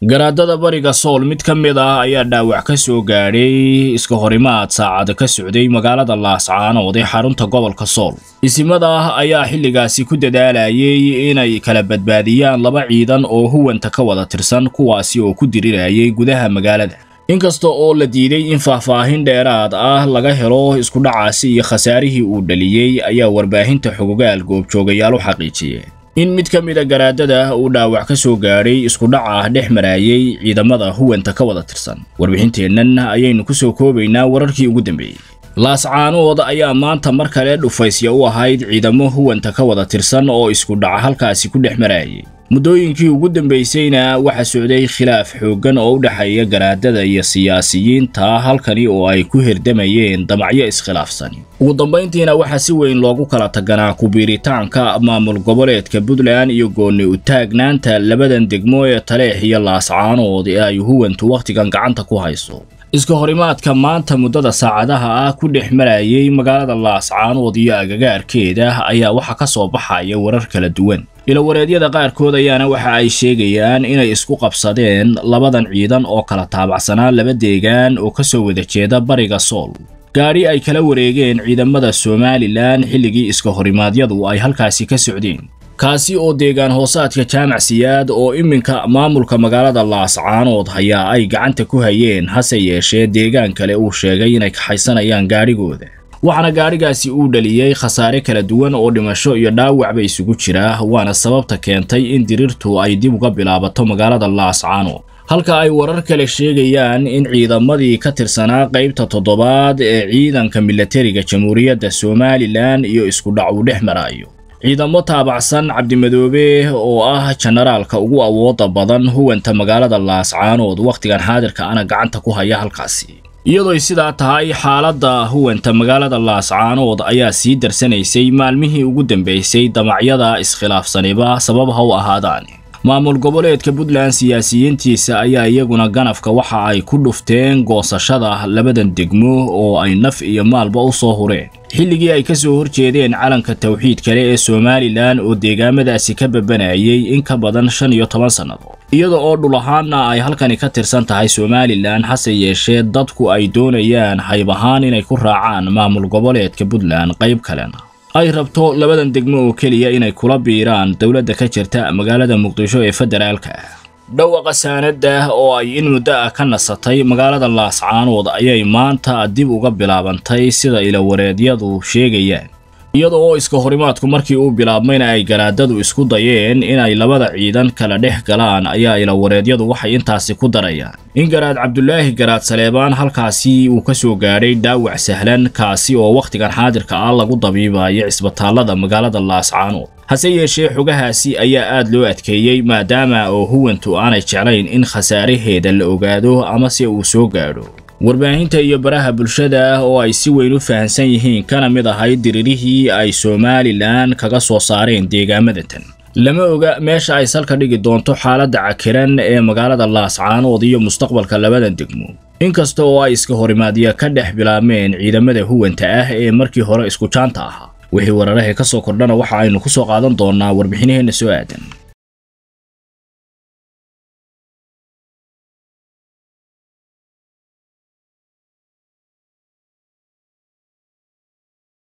garaadada bariga sool mid ka mid ah ayaa dhaawac ka soo gaadhay iska horimaad saacada ka socday magaalada laascaanood ee xarunta gobolka sool isimada ah ayaa xilligaasi ku dadaalayay inay kala badbaadiyaan laba ciidan oo huwanta ka wada tirsan kuwaasi oo ku dirirayay gudaha magaalada inkasta oo la diiday in faahfaahin dheeraad ah laga helo iskudhacaasi iyo khasaarihii uu dhaliyey ayaa warbaahinta xogogaal goobjoogayaal u xaqiijiyeen in mid ka mida ah garaadada uu dhaawac ka soo gaadhay iskudhaca ah dhex maraayay ciidamada huwanta ka wada tirsan warbixinteennan ayaynu ku soo koobaynaa wararkii ugu dambeeyey laascaanood ayaa maanta mar kale dhufaysya u ahayd ciidamo huwanta ka wada tirsan oo iskudhaca halkaasi ku dhex maraayay muddooyinkii ugu dambaysayna waxa socday khilaaf xooggan oo u dhexeeya garaadada iyo siyaasiyiinta halkani oo ay ku herdamayeen damacyo iskhilaafsan ugu dambayntiina waxaa si weyn loogu kala taganaa ku kubiiritaanka maamul goboleedka puntland iyo goonni u taagnaanta labadan degmo ee taleex iyo laascaanood ee ay huwantu wakhtigan gacanta ku hayso iska horimaadka maanta muddada saacadaha ah ku dhex marayay magaalada laascaanood iyo agagaarkeeda ayaa waxaa ka soo baxaya warar kala duwan ilowareedyada qaarkood ayaana waxa ay sheegayaan inay isku qabsadeen labadan ciidan oo kala taabacsanaa laba deegaan oo ka soo wada jeeda bariga sool gaari ay kala wareegeen ciidamada somalilan xilligii iska horimaadyadu ay halkaasi ka socdeen kaasi oo deegaan hoosaadka jaamacsiyaad oo iminka maamulka magaalada laascaanood ayaa ay gacanta ku hayeen hase yeeshee deegaan kale uu sheegay inay kaxaysanayaan gaadhigooda waxaana gaadhigaasi uu dhaliyey khasaare kala duwan oo dhimasho iyo dhaawacba isugu jira waana sababta keentay in diriirtu ay dib uga bilaabato magaalada laascaanood halka ay warar kale sheegayaan in ciidamadii ka tirsanaa qaybta toddobaad ee ciidanka milatariga jamhuuriyadda somalilan iyo isku dhac uu dhex maraayo ciidamo taabacsan cabdimadoobe oo ah jenaraalka ugu awooda badan huwanta magaalada laascaanood wakhtigan xaadirka ana gacanta ku haya halkaasi iyadoo sidaa tahay xaaladda huwanta magaalada laascaanood ayaa sii darsanaysay maalmihii ugu dambaysay damacyada iskhilaafsaniba sabab ha u ahaadaan maamul goboleedka puntland siyaasiyiintiisa ayaa iyaguna ganafka waxa ay ku dhufteen goosashada labadan degmo oo ay naf iyo maalba u soo hureen xilligii ay ka soo horjeedeen calanka tawxiid kale ee somalilan oo deegaamadaasi ka babanayay in ka badan shan iyo toban sannadood iyada oo dhul ahaanna ay halkani ka tirsan tahay somalilan hase yeeshee dadku ay doonayaan hayb ahaan inay ku raacaan maamul goboleedka puntland qayb kalena ay rabto labadan degmo oo keliya inay kula biiraan dowladda ka jirta magaalada muqdisho ee federaalka dhawaqa saanada oo ay in muddo ah ka nasatay magaalada laascaanood ayay maanta dib uga bilaabantay sida wareedyadu sheegayaan iyada oo iska horimaadku markii uu bilaabmayna ay garaadadu isku dayeen inay labada ciidan kala dhex galaan ayaa ilawareedyadu waxay intaasi ku darayaan in garaad cabdulaahi garaad saleebaan halkaasi uu ka soo gaadhay dhaawac sahlan kaasi oo wakhtigan xaadirka ah lagu dabiibayo cisbitaallada magaalada laascaanood hase yeeshee xogahaasi ayaa aad loo adkeeyey maadaama oo huwantu aanay jeclayn in khasaaraheeda la ogaado ama se uu soo gaadho warbaahinta iyo baraha bulshada oo ay si weyn u fahansan yihiin kana mid ahay diririhii ay somalilan kaga soo saareen deegaamada tan lama oga meesha ay salka dhigi doonto xaaladda cakiran ee magaalada laascaanood iyo mustaqbalka labadan degmo inkasta oo ay iska horimaadya ka dhex bilaabmeen ciidamada huwanta ah ee markii hore isku jaanta ahaa wixii wararahee ka soo kordhana waxa aynu ku soo qaadan doonnaa warbixinaheenna soo aadan